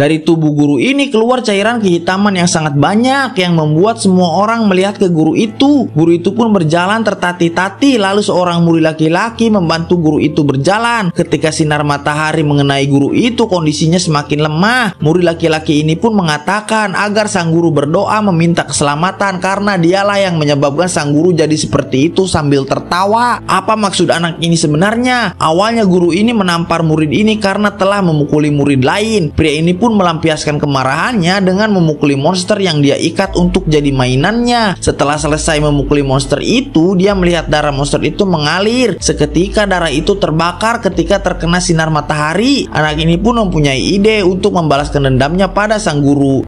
Dari tubuh guru ini keluar cairan kehitaman yang sangat banyak yang membuat semua orang melihat ke guru itu. Guru itu pun berjalan tertati-tati lalu seorang murid laki-laki membantu guru itu berjalan. Ketika sinar matahari mengenai guru itu kondisinya semakin lemah. Murid laki-laki ini pun mengatakan agar sang guru berdoa meminta keselamatan karena dialah yang menyebabkan sang guru jadi seperti itu sambil tertawa. Apa maksud anak ini sebenarnya? Awalnya guru ini menampar murid ini karena telah memukuli murid lain. Pria ini pun pun melampiaskan kemarahannya dengan memukuli monster yang dia ikat untuk jadi mainannya. Setelah selesai memukuli monster itu, dia melihat darah monster itu mengalir. Seketika darah itu terbakar ketika terkena sinar matahari. Anak ini pun mempunyai ide untuk membalaskan dendamnya pada sang guru.